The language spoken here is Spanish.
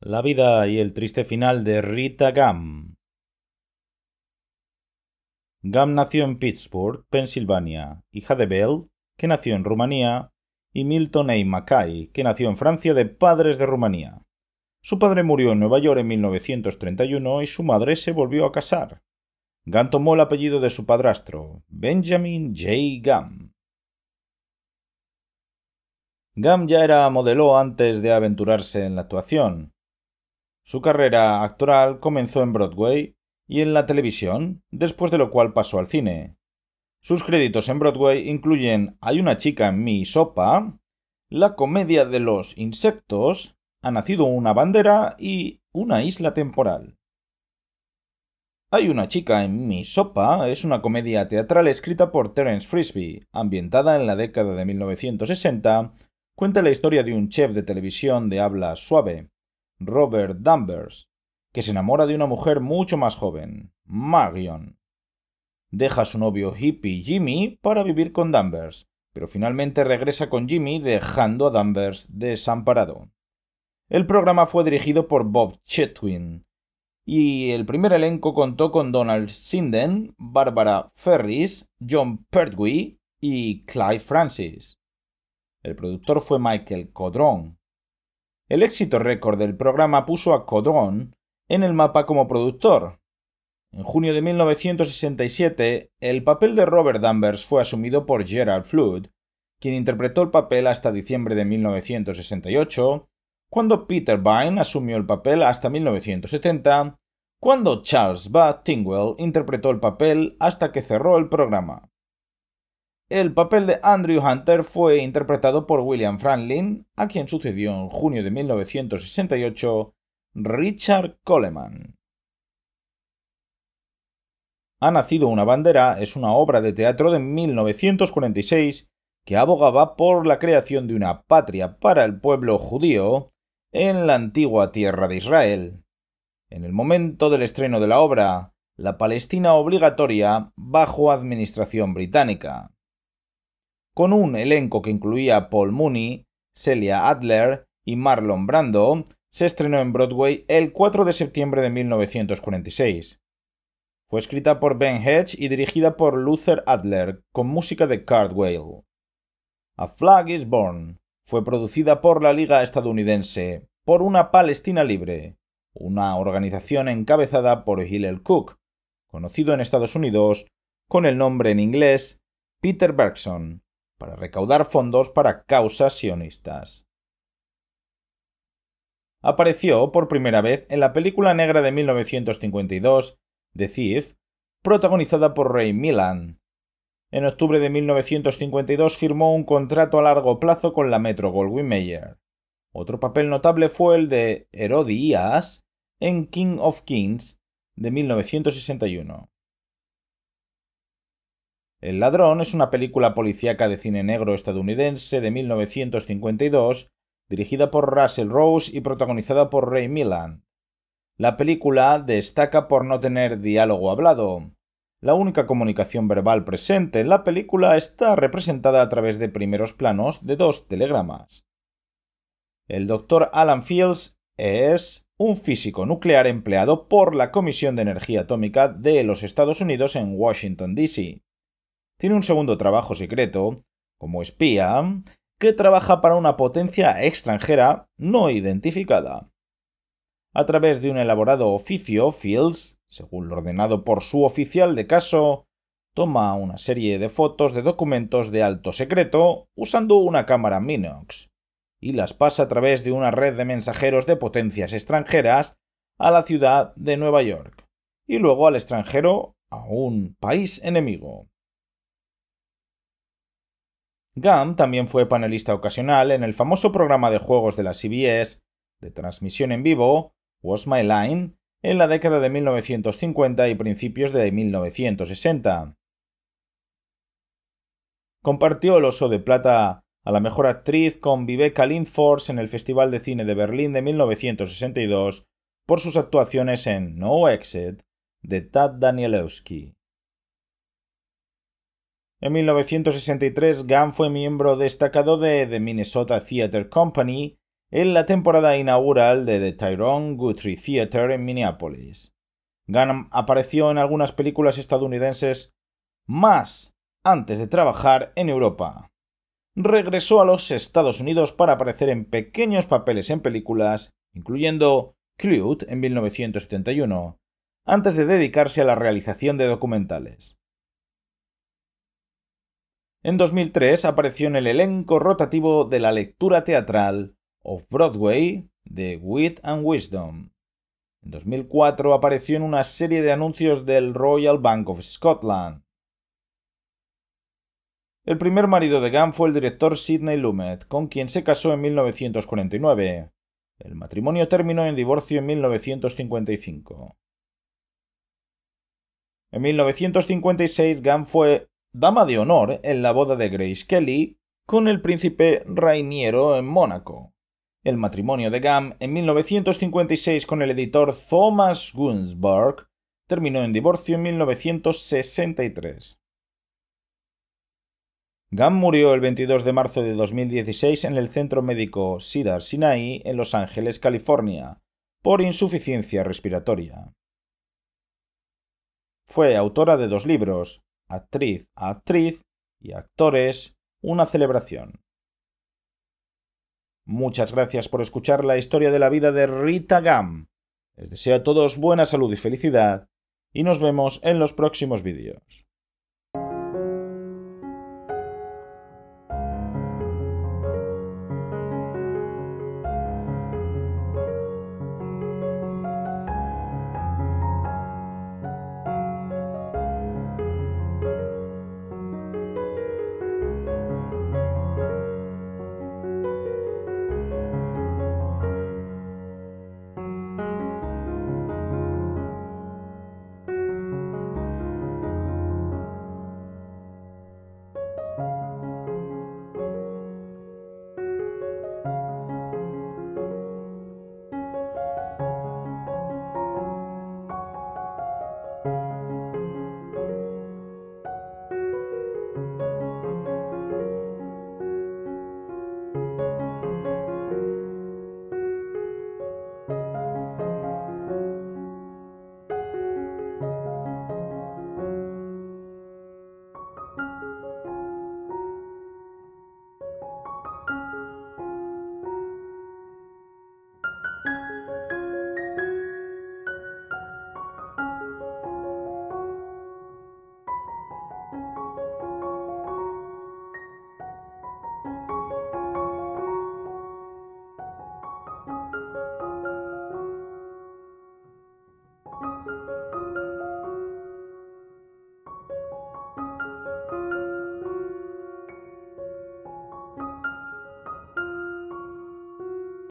La vida y el triste final de Rita Gam. Gam nació en Pittsburgh, Pensilvania, hija de Bell, que nació en Rumanía, y Milton A. Mackay, que nació en Francia de padres de Rumanía. Su padre murió en Nueva York en 1931 y su madre se volvió a casar. Gam tomó el apellido de su padrastro, Benjamin J. Gam. Gam ya era modelo antes de aventurarse en la actuación. Su carrera actoral comenzó en Broadway y en la televisión, después de lo cual pasó al cine. Sus créditos en Broadway incluyen Hay una chica en mi sopa, La comedia de los insectos, Ha nacido una bandera y Una isla temporal. Hay una chica en mi sopa es una comedia teatral escrita por Terence Frisbee, ambientada en la década de 1960, cuenta la historia de un chef de televisión de habla suave, Robert Danvers, que se enamora de una mujer mucho más joven, Marion. Deja a su novio hippie Jimmy para vivir con Danvers, pero finalmente regresa con Jimmy dejando a Danvers desamparado. El programa fue dirigido por Bob Chetwin y el primer elenco contó con Donald Sinden, Barbara Ferris, John Pertwee y Clive Francis. El productor fue Michael Codron, el éxito récord del programa puso a Codron en el mapa como productor. En junio de 1967, el papel de Robert Danvers fue asumido por Gerald Flood, quien interpretó el papel hasta diciembre de 1968, cuando Peter Byrne asumió el papel hasta 1970, cuando Charles Battingwell Tingwell interpretó el papel hasta que cerró el programa. El papel de Andrew Hunter fue interpretado por William Franklin, a quien sucedió en junio de 1968 Richard Coleman. Ha nacido una bandera es una obra de teatro de 1946 que abogaba por la creación de una patria para el pueblo judío en la antigua tierra de Israel. En el momento del estreno de la obra, la Palestina obligatoria bajo administración británica con un elenco que incluía a Paul Mooney, Celia Adler y Marlon Brando, se estrenó en Broadway el 4 de septiembre de 1946. Fue escrita por Ben Hedge y dirigida por Luther Adler, con música de Cardwell. A Flag is Born fue producida por la Liga Estadounidense por una Palestina Libre, una organización encabezada por Hillel Cook, conocido en Estados Unidos con el nombre en inglés Peter Bergson, para recaudar fondos para causas sionistas. Apareció por primera vez en la película negra de 1952, The Thief, protagonizada por Ray Milan. En octubre de 1952 firmó un contrato a largo plazo con la Metro Goldwyn Mayer. Otro papel notable fue el de Herodías en King of Kings de 1961. El Ladrón es una película policíaca de cine negro estadounidense de 1952, dirigida por Russell Rose y protagonizada por Ray Milland. La película destaca por no tener diálogo hablado. La única comunicación verbal presente en la película está representada a través de primeros planos de dos telegramas. El doctor Alan Fields es un físico nuclear empleado por la Comisión de Energía Atómica de los Estados Unidos en Washington, D.C tiene un segundo trabajo secreto, como espía, que trabaja para una potencia extranjera no identificada. A través de un elaborado oficio, Fields, según lo ordenado por su oficial de caso, toma una serie de fotos de documentos de alto secreto usando una cámara Minox y las pasa a través de una red de mensajeros de potencias extranjeras a la ciudad de Nueva York y luego al extranjero a un país enemigo. Gam también fue panelista ocasional en el famoso programa de juegos de la CBS, de transmisión en vivo, Was My Line, en la década de 1950 y principios de 1960. Compartió el Oso de Plata a la mejor actriz con Viveka Lindfors en el Festival de Cine de Berlín de 1962 por sus actuaciones en No Exit de Tad Danielewski. En 1963, Gunn fue miembro destacado de The Minnesota Theater Company en la temporada inaugural de The Tyrone Guthrie Theater en Minneapolis. Gunn apareció en algunas películas estadounidenses más antes de trabajar en Europa. Regresó a los Estados Unidos para aparecer en pequeños papeles en películas, incluyendo Clute en 1971, antes de dedicarse a la realización de documentales. En 2003 apareció en el elenco rotativo de la lectura teatral Of Broadway de Wit and Wisdom. En 2004 apareció en una serie de anuncios del Royal Bank of Scotland. El primer marido de Gunn fue el director Sidney Lumet, con quien se casó en 1949. El matrimonio terminó en divorcio en 1955. En 1956 Gunn fue dama de honor en la boda de Grace Kelly con el príncipe Rainiero en Mónaco. El matrimonio de Gam en 1956 con el editor Thomas Gunsberg terminó en divorcio en 1963. Gam murió el 22 de marzo de 2016 en el centro médico Cedar Sinai en Los Ángeles, California, por insuficiencia respiratoria. Fue autora de dos libros, actriz actriz y actores una celebración. Muchas gracias por escuchar la historia de la vida de Rita Gam. Les deseo a todos buena salud y felicidad y nos vemos en los próximos vídeos.